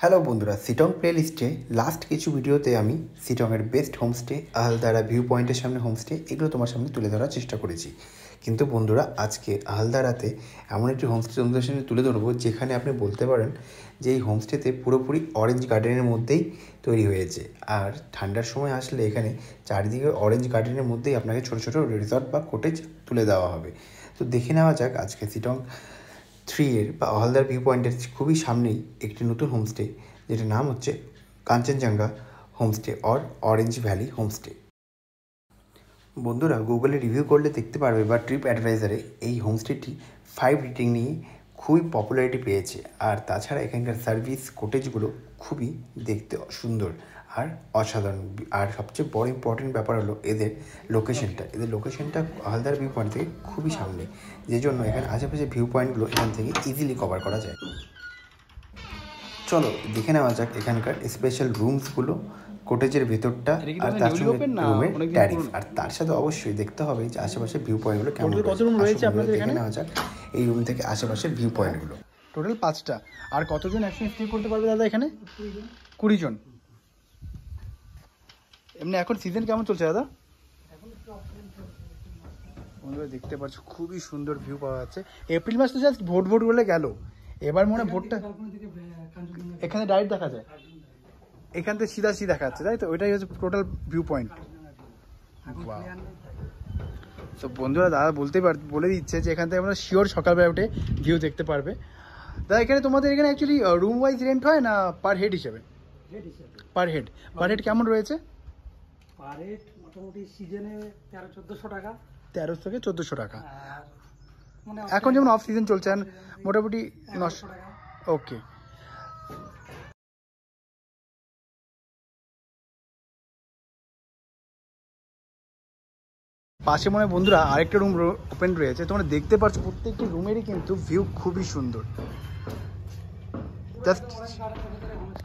hello বন্ধুরা সিটং প্লেলিস্টে last কিছু ভিডিওতে আমি সিটংয়ের বেস্ট হোমস্টে আহলদারা ভিউ পয়েন্টের সামনে হোমস্টে এগুলো তোমার সামনে তুলে ধরার চেষ্টা করেছি কিন্তু বন্ধুরা আজকে আহলদারাতে এমন একটি হোমস্টে তোমাদের সামনে তুলে ধরবো যেখানে আপনি বলতে পারেন যে এই হোমস্টেতে পুরোপুরি অরেঞ্জ গার্ডেনের মধ্যেই তৈরি হয়েছে আর ঠান্ডার সময় আসলে এখানে চারিদিকে অরেঞ্জ গার্ডেনের মধ্যেই আপনাকে ছোটো ছোটো রিসর্ট বা কোটেজ তুলে দেওয়া হবে তো দেখে নেওয়া যাক আজকে সিটং থ্রিয়ের এর বা অহলদার ভিউ পয়েন্টের খুবই সামনেই একটি নতুন হোমস্টে যেটার নাম হচ্ছে Kanchenjunga homestay or orange valley homestay বন্ধুরা গুগলে রিভিউ করলে দেখতে পারবে বা ট্রিপ অ্যাডভাইজারে এই হোমস্টেটি ফাইভ রেটিং নিয়ে খুবই পপুলারিটি পেয়েছে আর তাছাড়া এখানকার সার্ভিস কোটেজগুলো খুবই দেখতে সুন্দর আর অসাধারণ আর সবচেয়ে বড় ইম্পর্টেন্ট ব্যাপার হলো এদের লোকেশনটা এদের লোকেশনটা হালদার ভিউ পয়েন্ট থেকে খুবই সামনে যে জন্য এখানে আশেপাশে ভিউ পয়েন্টগুলো এখান থেকে ইজিলি কভার করা যায় চলো দেখে নেওয়া যাক এখানকার স্পেশাল রুমসগুলো কোটেজের ভেতরটা আর তার সঙ্গে রুমের ট্যারিফ আর তার সাথে অবশ্যই দেখতে হবে যে আশেপাশের ভিউ পয়েন্টগুলো কেমন রয়েছে দেখে নেওয়া যাক এই রুম থেকে আশেপাশের ভিউ পয়েন্টগুলো টোটাল পাঁচটা আর কতজন একসঙ্গে স্টে করতে পারবে দাদা এখানে কুড়ি জন এমনি এখন সিজন কেমন চলছে দাদা বন্ধুরা দেখতে পাচ্ছ খুবই সুন্দর ভিউ পাওয়া যাচ্ছে এপ্রিল মাস তো জাস্ট ভোট ভোট বলে গেল এবার মনে ভোটটা এখানে ডাইরেক্ট দেখা যায় এখান থেকে সিধা সিধা যাচ্ছে তাই তো ওইটাই হচ্ছে টোটাল ভিউ পয়েন্ট তো বন্ধুরা দাদা বলতে পার বলে দিচ্ছে যে এখান থেকে আমরা শিওর সকালবেলা উঠে ভিউ দেখতে পারবে দাদা এখানে তোমাদের এখানে অ্যাকচুয়ালি রুম ওয়াইজ রেন্ট হয় না পার হেড হিসেবে পার হেড পার হেড কেমন রয়েছে চোদ্দোশো টাকা মানে এখন যেমন অফ সিজন চলছে মোটামুটি নশো ওকে পাশে মনে বন্ধুরা আরেকটা রুম ওপেন রয়েছে তোমরা দেখতে পাচ্ছ প্রত্যেকটি রুমেরই কিন্তু ভিউ খুবই সুন্দর জাস্ট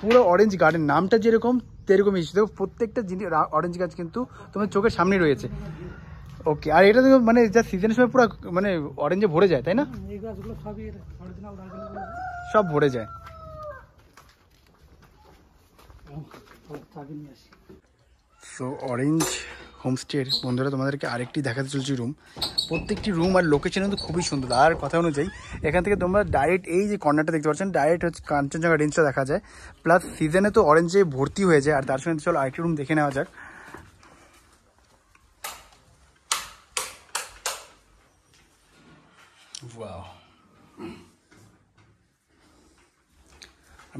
পুরো অরেঞ্জ গার্ডেন নামটা যেরকম এরকম ইস্যু দেখো প্রত্যেকটা জিনিস অরেঞ্জ গাছ কিন্তু তোমার চোখের সামনে রয়েছে ওকে আর এটা তো মানে যা সিজনের সময় পুরো মানে অরেঞ্জে ভরে যায় তাই না সব ভরে যায় সো অরেঞ্জ হোমস্টের বন্ধুরা তোমাদেরকে আরেকটি দেখাতে চলছি রুম প্রত্যেকটি রুম আর লোকেশন কিন্তু খুবই সুন্দর আর কথা অনুযায়ী এখান থেকে তোমরা ডাইরেক্ট এই যে কর্নারটা দেখতে পাচ্ছেন ডাইরেক্ট হচ্ছে কাঞ্চনজঙ্ঘা রেঞ্জটা দেখা যায় প্লাস সিজনে তো অরেঞ্জে ভর্তি হয়ে যায় আর তার সঙ্গে চলো আরেকটি রুম দেখে নেওয়া যাক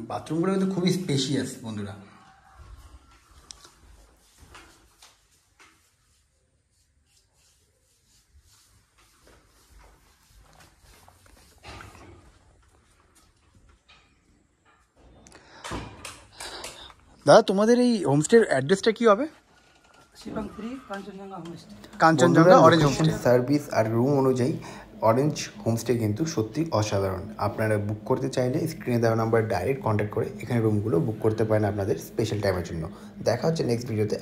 বাথরুমগুলো কিন্তু খুবই স্পেশিয়াস বন্ধুরা দাদা তোমাদের এই হোমস্টের অ্যাড্রেসটা কি হবে সার্ভিস আর রুম অনুযায়ী অরেঞ্জ হোমস্টে কিন্তু সত্যি অসাধারণ আপনারা বুক করতে চাইলে স্ক্রিনে দেওয়া নাম্বার ডাইরেক্ট কন্ট্যাক্ট করে এখানে রুমগুলো বুক করতে পারেন আপনাদের স্পেশাল টাইমের জন্য দেখা হচ্ছে নেক্সট ভিডিওতে